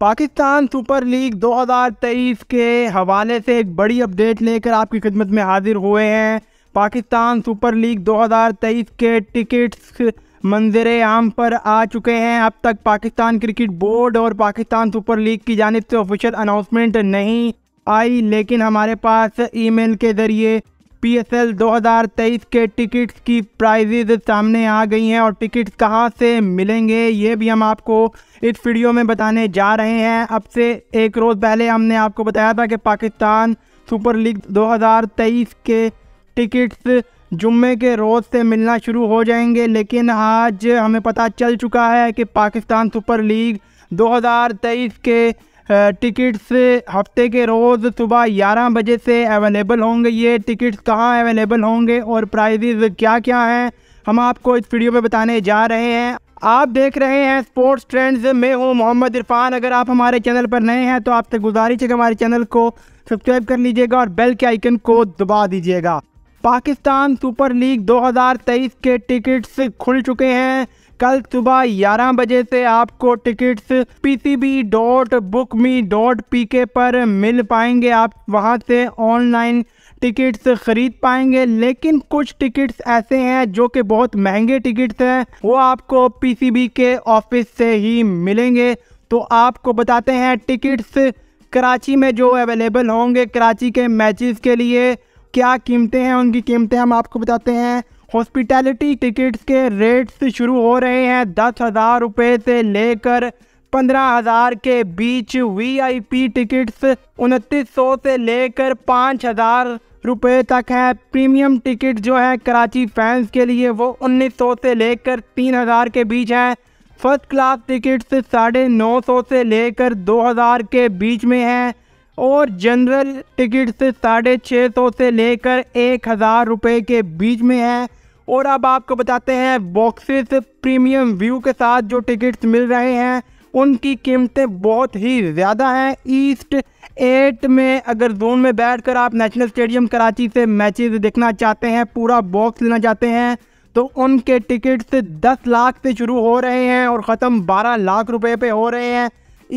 Pakistan super league 2023 के हवाले से एक बड़ी अपडेट लेकर आपकी खिदमत में हाजिर हुए हैं पाकिस्तान सुपर लीग 2023 के टिकट्स मंजर आम पर आ चुके हैं अब तक पाकिस्तान क्रिकेट बोर्ड और पाकिस्तान सुपर लीग की जानब से ऑफिशियल अनाउंसमेंट नहीं आई लेकिन हमारे पास ईमेल के ज़रिए पीएसएल 2023 के टिकट्स की प्राइजेज सामने आ गई हैं और टिकट्स कहाँ से मिलेंगे ये भी हम आपको इस वीडियो में बताने जा रहे हैं अब से एक रोज़ पहले हमने आपको बताया था कि पाकिस्तान सुपर लीग 2023 के टिकट्स जुम्मे के रोज़ से मिलना शुरू हो जाएंगे लेकिन आज हमें पता चल चुका है कि पाकिस्तान सुपर लीग 2023 के टिकट्स हफ्ते के रोज़ सुबह ग्यारह बजे से अवेलेबल होंगे ये टिकट्स कहाँ अवेलेबल होंगे और प्राइजेज क्या क्या हैं हम आपको इस वीडियो में बताने जा रहे हैं आप देख रहे हैं स्पोर्ट्स ट्रेंड्स मैं हूँ मोहम्मद इरफान अगर आप हमारे चैनल पर नए हैं तो आपसे गुजारिश है कि हमारे चैनल को सब्सक्राइब कर लीजिएगा और बेल के आइकन को दबा दीजिएगा पाकिस्तान सुपर लीग 2023 के टिकट्स खुल चुके हैं कल सुबह 11 बजे से आपको tickets B dot book me dot P K पर मिल पाएंगे आप वहाँ से ऑनलाइन टिकट्स ख़रीद पाएंगे लेकिन कुछ टिकट्स ऐसे हैं जो कि बहुत महंगे टिकट्स हैं वो आपको पीसीबी के ऑफिस से ही मिलेंगे तो आपको बताते हैं टिकट्स कराची में जो अवेलेबल होंगे कराची के मैचेस के लिए क्या कीमतें हैं उनकी कीमतें हम आपको बताते हैं हॉस्पिटैलिटी टिकट्स के रेट्स शुरू हो रहे हैं दस हज़ार रुपये से लेकर पंद्रह हज़ार के बीच वीआईपी टिकट्स उनतीस सौ से लेकर पाँच हज़ार रुपये तक है प्रीमियम टिकट जो है कराची फैंस के लिए वो उन्नीस सौ से लेकर तीन हज़ार के बीच है फर्स्ट क्लास टिकट्स साढ़े नौ सौ से लेकर दो हज़ार के बीच में हैं और जनरल टिकट्स साढ़े छः सौ से लेकर एक हज़ार रुपये के बीच में हैं और अब आपको बताते हैं बॉक्सेस प्रीमियम व्यू के साथ जो टिकट्स मिल रहे हैं उनकी कीमतें बहुत ही ज़्यादा हैं ईस्ट एट में अगर जोन में बैठकर आप नेशनल स्टेडियम कराची से मैचेस देखना चाहते हैं पूरा बॉक्स लेना चाहते हैं तो उनके टिकट्स दस लाख से शुरू हो रहे हैं और ख़त्म बारह लाख रुपए पे हो रहे हैं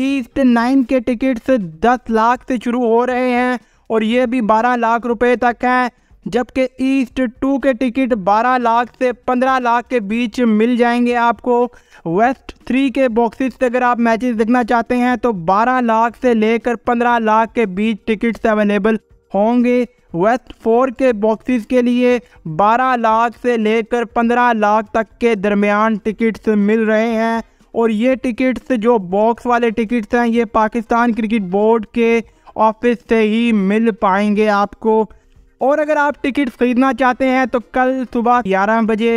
ईस्ट नाइन के टिकट्स दस लाख से शुरू हो रहे हैं और ये भी बारह लाख रुपए तक हैं जबकि ईस्ट टू के टिकट 12 लाख से 15 लाख के बीच मिल जाएंगे आपको वेस्ट थ्री के बॉक्सेस से अगर आप मैचेस देखना चाहते हैं तो 12 लाख से लेकर 15 लाख के बीच टिकट्स अवेलेबल होंगे वेस्ट फोर के बॉक्सेस के लिए 12 लाख से लेकर 15 लाख तक के दरमियान टिकट्स मिल रहे हैं और ये टिकट्स जो बॉक्स वाले टिकट्स हैं ये पाकिस्तान क्रिकेट बोर्ड के ऑफिस से ही मिल पाएंगे आपको और अगर आप टिकट खरीदना चाहते हैं तो कल सुबह ग्यारह बजे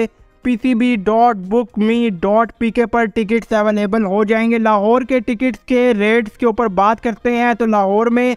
P C B dot book me dot P K पर टिकट्स अवेलेबल हो जाएंगे लाहौर के टिकट्स के रेट्स के ऊपर बात करते हैं तो लाहौर में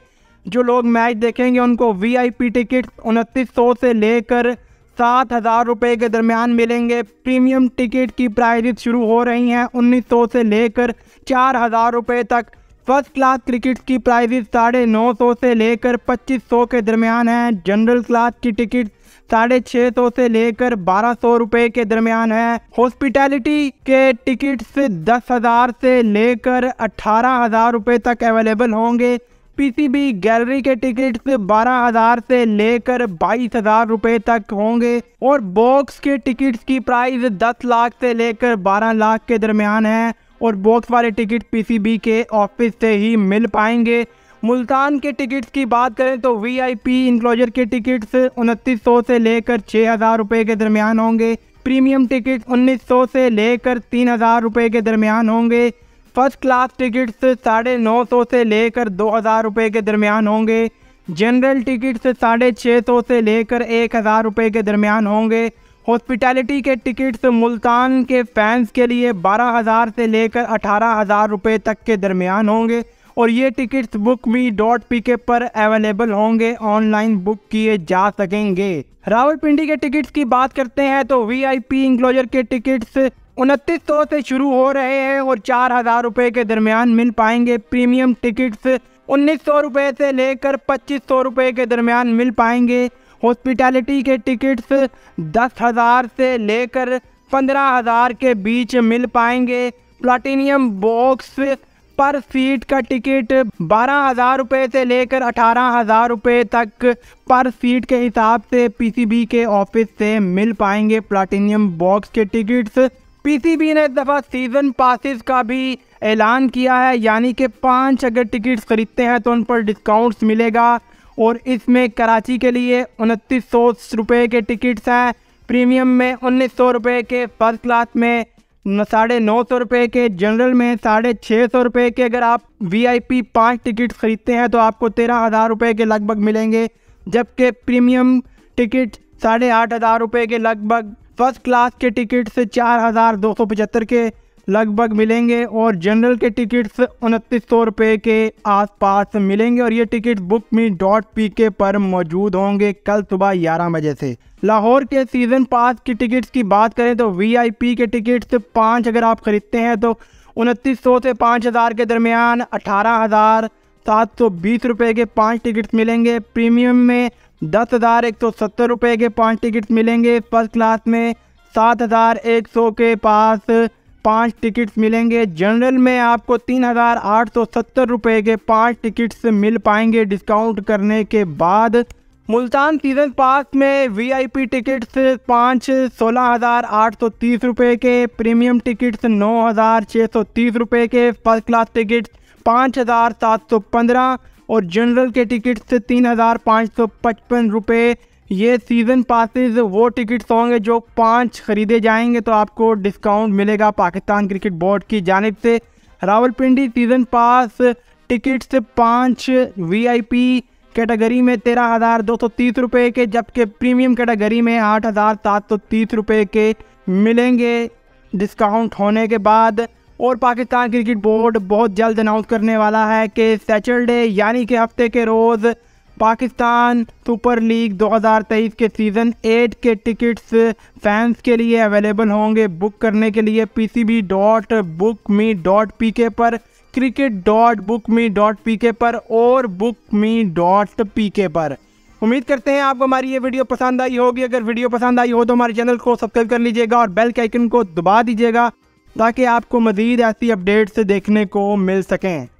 जो लोग मैच देखेंगे उनको वी आई पी टिकट्स उनतीस सौ से लेकर सात हज़ार रुपये के दरमियान मिलेंगे प्रीमियम टिकट की प्राइजेस शुरू हो रही हैं उन्नीस सौ से लेकर चार हज़ार रुपये तक फर्स्ट क्लास क्रिकेट की प्राइजेज साढ़े नौ सौ से लेकर पच्चीस सौ के दरमियान है जनरल क्लास की टिकट साढ़े छः सौ से लेकर बारह सौ रुपये के दरमियान है हॉस्पिटैलिटी के टिकट्स दस हज़ार से लेकर अट्ठारह हज़ार रुपये तक अवेलेबल होंगे पीसीबी गैलरी के टिकट्स बारह हज़ार से लेकर बाईस हज़ार रुपये तक होंगे और बॉक्स के टिकट्स की प्राइस दस लाख से लेकर बारह लाख के दरमियान है और बॉक्स वाले टिकट पीसीबी के ऑफिस से ही मिल पाएंगे मुल्तान के टिकट्स की बात करें तो वीआईपी इंक्लोजर के टिकट्स उनतीस सौ से लेकर छः हज़ार रुपये के दरमियान होंगे प्रीमियम टिकट 1900 से लेकर तीन हज़ार रुपये के दरमियान होंगे फर्स्ट क्लास टिकट्स साढ़े नौ सौ से लेकर दो हज़ार रुपये के दरमियान होंगे जनरल टिकट्स साढ़े छः सौ से लेकर एक हज़ार रुपये के दरमियान होंगे हॉस्पिटैलिटी के टिकट्स मुल्तान के फैंस के लिए बारह हज़ार से लेकर अठारह हज़ार रुपये तक के दरमियान होंगे और ये tickets book me dot P K पर अवेलेबल होंगे ऑनलाइन बुक किए जा सकेंगे रावलपिंडी के टिकट्स की बात करते हैं तो वी आई पी इंक्लोजर के टिकट्स उनतीस सौ से शुरू हो रहे हैं और चार हज़ार रुपये के दरमियान मिल पाएंगे प्रीमियम टिकट्स उन्नीस सौ रुपये से लेकर पच्चीस सौ रुपये के दरमियान मिल पाएंगे हॉस्पिटैलिटी के टिकट्स दस हज़ार से लेकर पंद्रह हज़ार के बीच मिल पाएंगे प्लाटिनियम बॉक्स पर सीट का टिकट बारह हज़ार रुपये से लेकर अठारह हज़ार रुपये तक पर सीट के हिसाब से पीसीबी के ऑफिस से मिल पाएंगे प्लाटिनियम बॉक्स के टिकट्स पीसीबी ने इस दफ़ा सीज़न पासिस का भी ऐलान किया है यानी कि पाँच अगर टिकट्स खरीदते हैं तो उन पर डिस्काउंट्स मिलेगा और इसमें कराची के लिए उनतीस सौ रुपये के टिकट्स हैं प्रीमियम में उन्नीस सौ रुपये के फर्स्ट क्लास में साढ़े नौ सौ रुपये के जनरल में साढ़े छः सौ रुपये के अगर आप वीआईपी पाँच टिकट ख़रीदते हैं तो आपको तेरह हज़ार रुपये के लगभग मिलेंगे जबकि प्रीमियम टिकट साढ़े आठ हज़ार रुपये के लगभग फर्स्ट क्लास के टिकट से चार हज़ार दो सौ पचहत्तर के लगभग मिलेंगे और जनरल के टिकट्स उनतीस सौ रुपये के आसपास मिलेंगे और ये ticket book me dot P K पर मौजूद होंगे कल सुबह ग्यारह बजे से लाहौर के सीज़न पास की टिकट्स की बात करें तो वीआईपी के टिकट्स पाँच अगर आप ख़रीदते हैं तो उनतीस सौ से पाँच हज़ार के दरमियान अठारह हज़ार सात सौ बीस रुपये के पाँच टिकट्स मिलेंगे प्रीमियम में दस हज़ार एक सौ सत्तर रुपये के पाँच टिकट्स मिलेंगे फर्स्ट क्लास में सात हज़ार एक सौ के पास पाँच टिकट्स मिलेंगे जनरल में आपको तीन हज़ार आठ सौ सत्तर रुपये के पाँच टिकट्स मिल पाएंगे डिस्काउंट करने के बाद मुल्तान सीजन पास में वीआईपी टिकट्स पाँच सोलह हज़ार आठ सौ तीस रुपये के प्रीमियम टिकट्स नौ हज़ार छः सौ तीस रुपये के फर्स्ट क्लास टिकट्स पाँच हज़ार सात सौ पंद्रह और जनरल के टिकट्स तीन हज़ार पाँच सौ पचपन रुपये ये सीज़न पासिस वो टिकट्स होंगे जो पाँच ख़रीदे जाएंगे तो आपको डिस्काउंट मिलेगा पाकिस्तान क्रिकेट बोर्ड की जानब से रावलपिंडी सीज़न पास टिकट्स पाँच वीआईपी कैटेगरी में तेरह हज़ार दो सौ तीस रुपये के जबकि प्रीमियम कैटेगरी में आठ हज़ार सात सौ तीस रुपये के मिलेंगे डिस्काउंट होने के बाद और पाकिस्तान क्रिकेट बोर्ड बहुत जल्द अनाउंस करने वाला है कि सैटरडे यानी कि हफ्ते के रोज़ पाकिस्तान सुपर लीग 2023 के सीज़न एट के टिकट्स फैंस के लिए अवेलेबल होंगे बुक करने के लिए P C B dot book me dot P K पर cricket dot book me dot P K पर और book me dot P K पर उम्मीद करते हैं आपको हमारी ये वीडियो पसंद आई होगी अगर वीडियो पसंद आई हो तो हमारे चैनल को सब्सक्राइब कर लीजिएगा और बेल के आइकन को दबा दीजिएगा ताकि आपको मज़ीद ऐसी अपडेट्स देखने को मिल सकें